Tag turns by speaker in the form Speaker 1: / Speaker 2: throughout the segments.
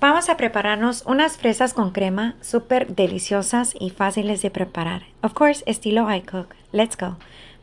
Speaker 1: Vamos a prepararnos unas fresas con crema súper deliciosas y fáciles de preparar. Of course, estilo I cook. Let's go.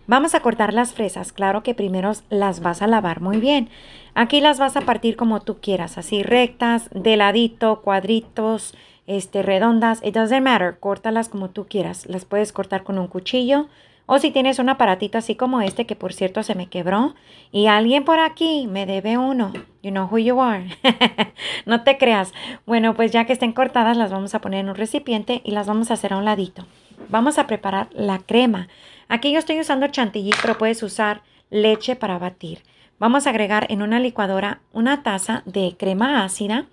Speaker 1: Vamos a cortar las fresas. Claro que primero las vas a lavar muy bien. Aquí las vas a partir como tú quieras, así rectas, de ladito, cuadritos, este, redondas. It doesn't matter. Córtalas como tú quieras. Las puedes cortar con un cuchillo, o si tienes un aparatito así como este, que por cierto se me quebró, y alguien por aquí me debe uno. You know who you are. no te creas. Bueno, pues ya que estén cortadas, las vamos a poner en un recipiente y las vamos a hacer a un ladito. Vamos a preparar la crema. Aquí yo estoy usando chantilly, pero puedes usar leche para batir. Vamos a agregar en una licuadora una taza de crema ácida.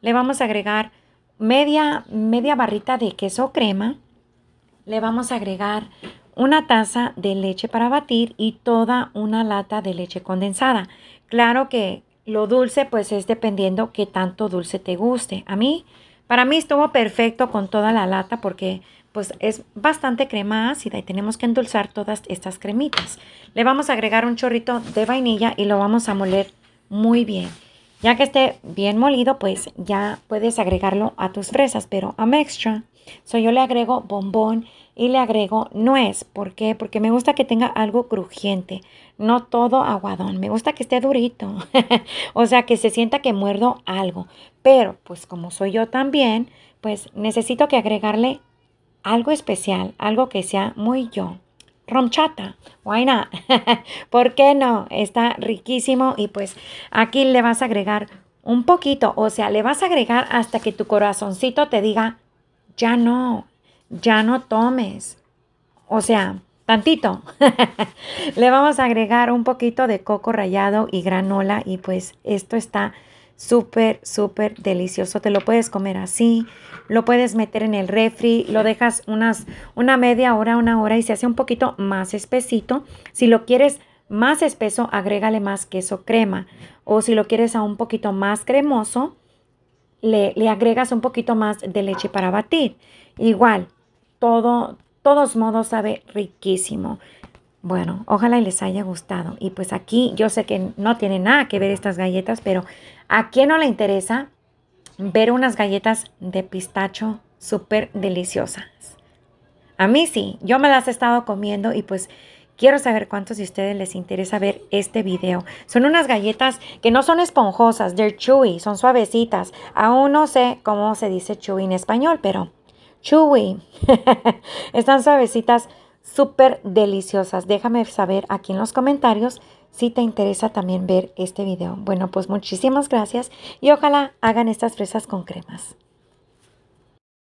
Speaker 1: Le vamos a agregar media, media barrita de queso crema. Le vamos a agregar una taza de leche para batir y toda una lata de leche condensada. Claro que lo dulce pues es dependiendo qué tanto dulce te guste. A mí, para mí estuvo perfecto con toda la lata porque pues es bastante crema ácida y tenemos que endulzar todas estas cremitas. Le vamos a agregar un chorrito de vainilla y lo vamos a moler muy bien. Ya que esté bien molido, pues ya puedes agregarlo a tus fresas, pero a extra. soy yo le agrego bombón y le agrego nuez. ¿Por qué? Porque me gusta que tenga algo crujiente, no todo aguadón. Me gusta que esté durito, o sea, que se sienta que muerdo algo. Pero pues como soy yo también, pues necesito que agregarle algo especial, algo que sea muy yo romchata. Why not? ¿Por qué no? Está riquísimo y pues aquí le vas a agregar un poquito, o sea, le vas a agregar hasta que tu corazoncito te diga, ya no, ya no tomes. O sea, tantito. le vamos a agregar un poquito de coco rallado y granola y pues esto está súper, súper delicioso. Te lo puedes comer así, lo puedes meter en el refri, lo dejas unas, una media hora, una hora y se hace un poquito más espesito. Si lo quieres más espeso, agrégale más queso crema. O si lo quieres a un poquito más cremoso, le, le agregas un poquito más de leche para batir. Igual, todo, todos modos sabe riquísimo. Bueno, ojalá y les haya gustado. Y pues aquí yo sé que no tiene nada que ver estas galletas, pero ¿a quién no le interesa ver unas galletas de pistacho súper deliciosas? A mí sí, yo me las he estado comiendo y pues quiero saber cuántos de ustedes les interesa ver este video. Son unas galletas que no son esponjosas, they're chewy, son suavecitas. Aún no sé cómo se dice chewy en español, pero chewy. Están suavecitas súper deliciosas. Déjame saber aquí en los comentarios si te interesa también ver este video. Bueno, pues muchísimas gracias y ojalá hagan estas fresas con cremas.